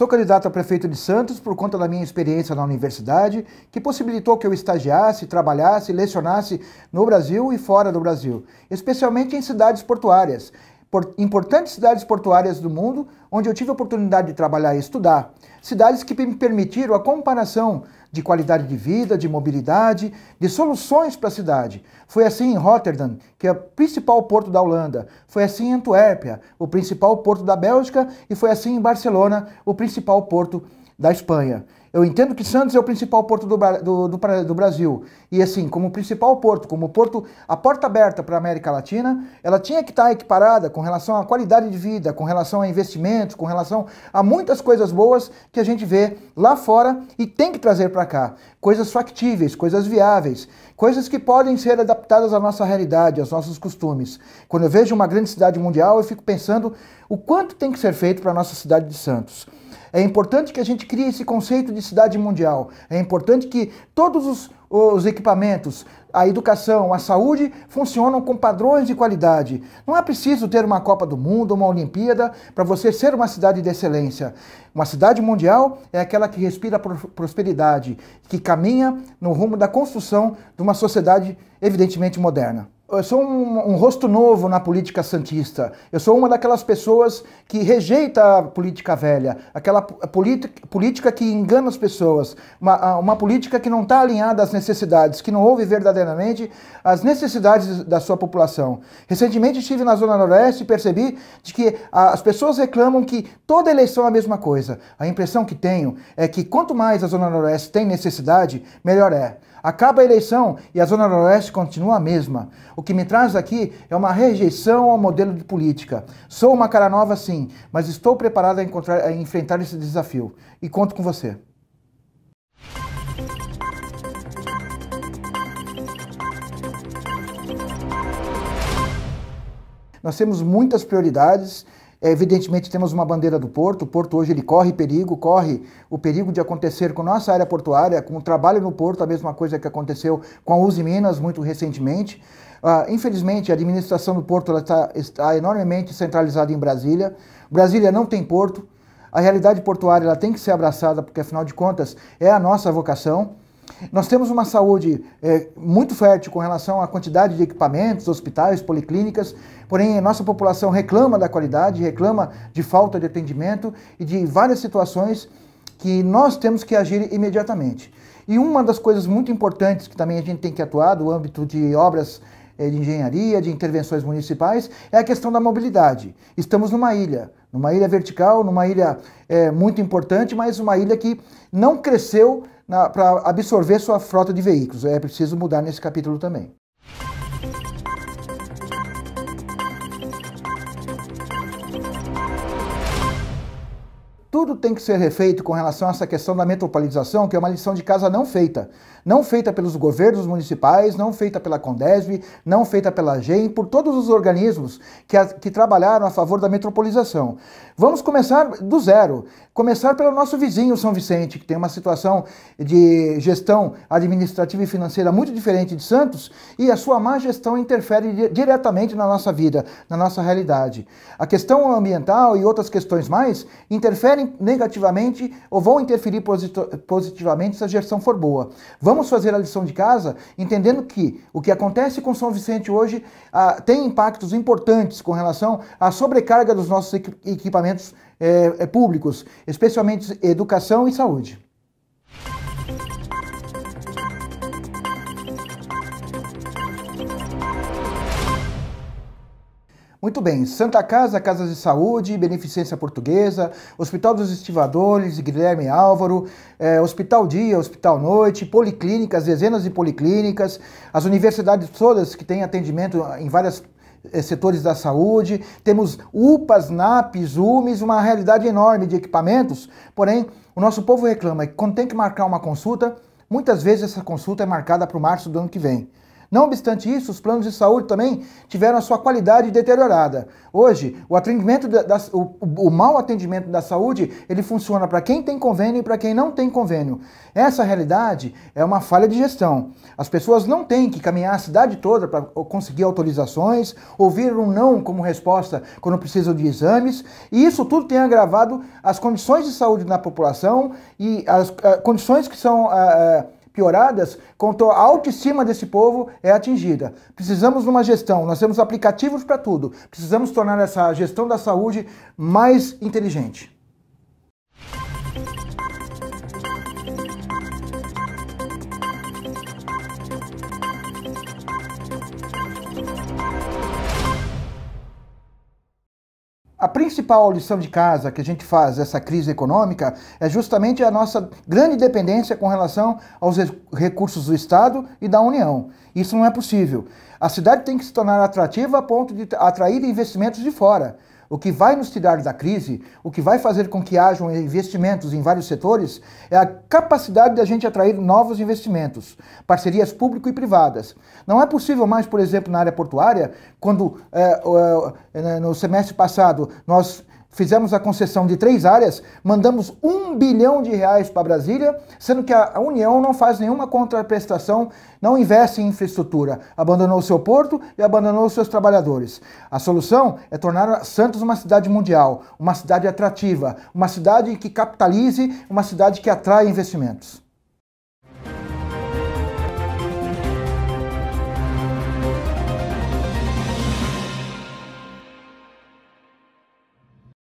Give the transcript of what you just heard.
Sou candidato a prefeito de Santos por conta da minha experiência na universidade, que possibilitou que eu estagiasse, trabalhasse, lecionasse no Brasil e fora do Brasil, especialmente em cidades portuárias, importantes cidades portuárias do mundo, onde eu tive a oportunidade de trabalhar e estudar. Cidades que me permitiram a comparação de qualidade de vida, de mobilidade, de soluções para a cidade. Foi assim em Rotterdam, que é o principal porto da Holanda, foi assim em Antuérpia, o principal porto da Bélgica, e foi assim em Barcelona, o principal porto da Espanha. Eu entendo que Santos é o principal porto do, do, do, do Brasil. E assim, como principal porto, como porto, a porta aberta para a América Latina, ela tinha que estar tá equiparada com relação à qualidade de vida, com relação a investimentos, com relação a muitas coisas boas que a gente vê lá fora e tem que trazer para cá. Coisas factíveis, coisas viáveis, coisas que podem ser adaptadas à nossa realidade, aos nossos costumes. Quando eu vejo uma grande cidade mundial, eu fico pensando o quanto tem que ser feito para a nossa cidade de Santos. É importante que a gente crie esse conceito de publicidade mundial. É importante que todos os, os equipamentos, a educação, a saúde funcionam com padrões de qualidade. Não é preciso ter uma Copa do Mundo, uma Olimpíada para você ser uma cidade de excelência. Uma cidade mundial é aquela que respira prosperidade, que caminha no rumo da construção de uma sociedade evidentemente moderna eu sou um, um, rosto novo na política santista. Eu sou uma daquelas pessoas que rejeita a política velha, aquela política que engana as pessoas, uma, uma política que não está alinhada às necessidades, que não ouve verdadeiramente as necessidades da sua população. Recentemente estive na Zona Noroeste e percebi de que a, as pessoas reclamam que toda eleição é a mesma coisa. A impressão que tenho é que quanto mais a Zona Noroeste tem necessidade, melhor é. Acaba a eleição e a Zona Noroeste continua a mesma. O que me traz aqui é uma rejeição ao modelo de política. Sou uma cara nova, sim, mas estou preparada a, a enfrentar esse desafio. E conto com você. Nós temos muitas prioridades é, evidentemente, temos uma bandeira do Porto. O Porto hoje ele corre perigo, corre o perigo de acontecer com nossa área portuária, com o trabalho no Porto, a mesma coisa que aconteceu com a Uzi Minas muito recentemente. Ah, infelizmente, a administração do Porto está, está enormemente centralizada em Brasília. Brasília não tem porto. A realidade portuária ela tem que ser abraçada, porque afinal de contas é a nossa vocação. Nós temos uma saúde é, muito fértil com relação à quantidade de equipamentos, hospitais, policlínicas, porém a nossa população reclama da qualidade, reclama de falta de atendimento e de várias situações que nós temos que agir imediatamente. E uma das coisas muito importantes que também a gente tem que atuar no âmbito de obras eh, de engenharia, de intervenções municipais, é a questão da mobilidade. Estamos numa ilha, numa ilha vertical, numa ilha é, muito importante, mas uma ilha que não cresceu para absorver sua frota de veículos. É preciso mudar nesse capítulo também. tudo tem que ser refeito com relação a essa questão da metropolização, que é uma lição de casa não feita. Não feita pelos governos municipais, não feita pela Condesb, não feita pela GEM, por todos os organismos que, a, que trabalharam a favor da metropolização. Vamos começar do zero. Começar pelo nosso vizinho São Vicente, que tem uma situação de gestão administrativa e financeira muito diferente de Santos, e a sua má gestão interfere diretamente na nossa vida, na nossa realidade. A questão ambiental e outras questões mais interferem interferem negativamente ou vão interferir positivamente se a gestão for boa. Vamos fazer a lição de casa entendendo que o que acontece com São Vicente hoje ah, tem impactos importantes com relação à sobrecarga dos nossos equipamentos eh, eh, públicos, especialmente educação e saúde. Muito bem, Santa Casa, Casas de Saúde, Beneficência Portuguesa, Hospital dos Estivadores, Guilherme Álvaro, eh, Hospital Dia, Hospital Noite, Policlínicas, dezenas de policlínicas, as universidades todas que têm atendimento em vários eh, setores da saúde, temos UPAs, NAPs, UMES, uma realidade enorme de equipamentos, porém o nosso povo reclama que quando tem que marcar uma consulta, muitas vezes essa consulta é marcada para o março do ano que vem. Não obstante isso, os planos de saúde também tiveram a sua qualidade deteriorada. Hoje, o atendimento da, da, o, o mau atendimento da saúde, ele funciona para quem tem convênio e para quem não tem convênio. Essa realidade é uma falha de gestão. As pessoas não têm que caminhar a cidade toda para conseguir autorizações, ouvir um não como resposta quando precisam de exames, e isso tudo tem agravado as condições de saúde na população e as, eh, condições que são a, eh, a, eh, pioradas, quanto a autoestima desse povo é atingida. Precisamos de uma gestão, nós temos aplicativos para tudo. Precisamos tornar essa gestão da saúde mais inteligente. A principal lição de casa que a gente faz essa crise econômica é justamente a nossa grande dependência com relação aos recursos do Estado e da União. Isso não é possível. A cidade tem que se tornar atrativa a ponto de atrair investimentos de fora. O que vai nos tirar da crise, o que vai fazer com que hajam investimentos em vários setores, é a capacidade da gente atrair novos investimentos, parcerias público e privadas. Não é possível mais, por exemplo, na área portuária, quando é, no semestre passado nós fizemos a concessão de três áreas, mandamos um bilhão de reais para Brasília, sendo que a União não faz nenhuma contraprestação, não investe em infraestrutura, abandonou seu porto e abandonou seus trabalhadores. A solução é tornar Santos uma cidade mundial, uma cidade atrativa, uma cidade que capitalize, uma cidade que atrai investimentos.